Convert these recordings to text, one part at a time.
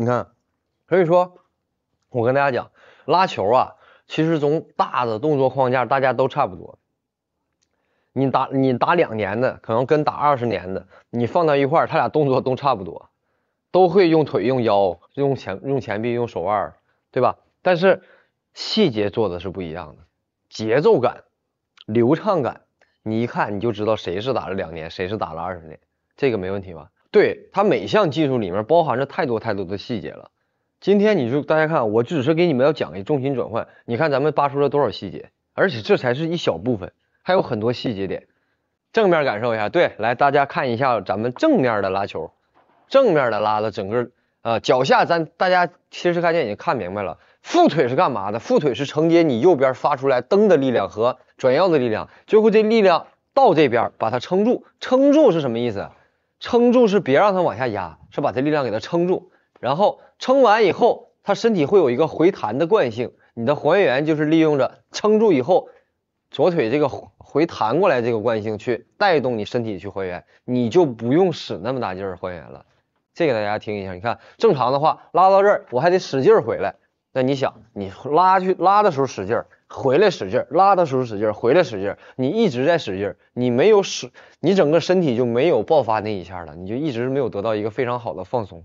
你看，所以说，我跟大家讲，拉球啊，其实从大的动作框架大家都差不多。你打你打两年的，可能跟打二十年的，你放到一块儿，他俩动作都差不多，都会用腿、用腰、用前、用前臂、用手腕，对吧？但是细节做的是不一样的，节奏感、流畅感，你一看你就知道谁是打了两年，谁是打了二十年，这个没问题吧？对，它每项技术里面包含着太多太多的细节了。今天你就大家看，我只是给你们要讲一重心转换，你看咱们扒出了多少细节，而且这才是一小部分，还有很多细节点。正面感受一下，对，来大家看一下咱们正面的拉球，正面的拉的整个，啊，脚下咱大家其实刚才已经看明白了，腹腿是干嘛的？腹腿是承接你右边发出来蹬的力量和转腰的力量，最后这力量到这边把它撑住，撑住是什么意思？撑住是别让它往下压，是把这力量给它撑住，然后撑完以后，它身体会有一个回弹的惯性，你的还原就是利用着撑住以后，左腿这个回弹过来这个惯性去带动你身体去还原，你就不用使那么大劲儿还原了。这个大家听一下，你看正常的话拉到这儿，我还得使劲回来。那你想，你拉去拉的时候使劲，回来使劲，拉的时候使劲，回来使劲，你一直在使劲，你没有使，你整个身体就没有爆发那一下了，你就一直没有得到一个非常好的放松，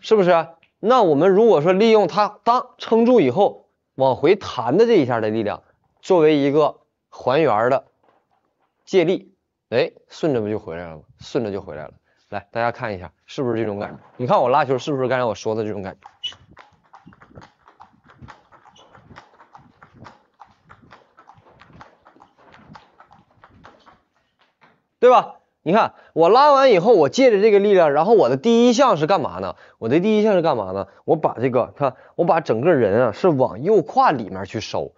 是不是？那我们如果说利用它当撑住以后，往回弹的这一下的力量，作为一个还原的借力，哎，顺着不就回来了吗？顺着就回来了。来，大家看一下，是不是这种感觉？你看我拉球是不是刚才我说的这种感觉？对吧？你看我拉完以后，我借着这个力量，然后我的第一项是干嘛呢？我的第一项是干嘛呢？我把这个看，我把整个人啊是往右胯里面去收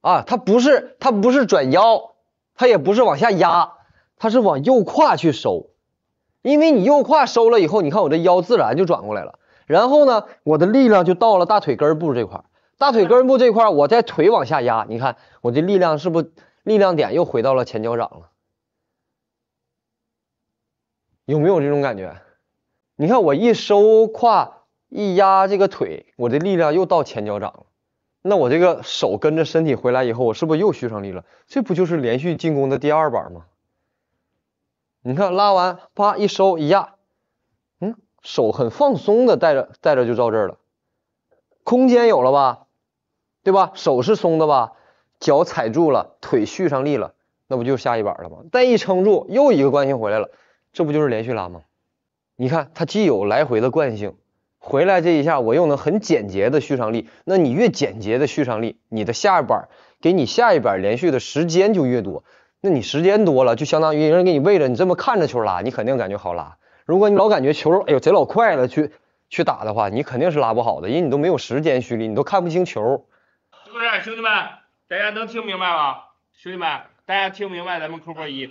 啊，它不是它不是转腰，它也不是往下压，它是往右胯去收。因为你右胯收了以后，你看我这腰自然就转过来了。然后呢，我的力量就到了大腿根部这块大腿根部这块我在腿往下压，你看我的力量是不是力量点又回到了前脚掌了？有没有这种感觉？你看我一收胯，一压这个腿，我的力量又到前脚掌了。那我这个手跟着身体回来以后，我是不是又续上力了？这不就是连续进攻的第二板吗？你看拉完，啪一收一压，嗯，手很放松的带着带着就到这儿了，空间有了吧？对吧？手是松的吧？脚踩住了，腿续上力了，那不就下一板了吗？再一撑住，又一个惯性回来了。这不就是连续拉吗？你看，它既有来回的惯性，回来这一下我又能很简洁的续上力。那你越简洁的续上力，你的下一板给你下一板连续的时间就越多。那你时间多了，就相当于人给你喂着，你这么看着球拉，你肯定感觉好拉。如果你老感觉球哎呦贼老快了去去打的话，你肯定是拉不好的，因为你都没有时间蓄力，你都看不清球。是不是兄弟们？大家能听明白吗？兄弟们，大家听明白？咱们扣波一。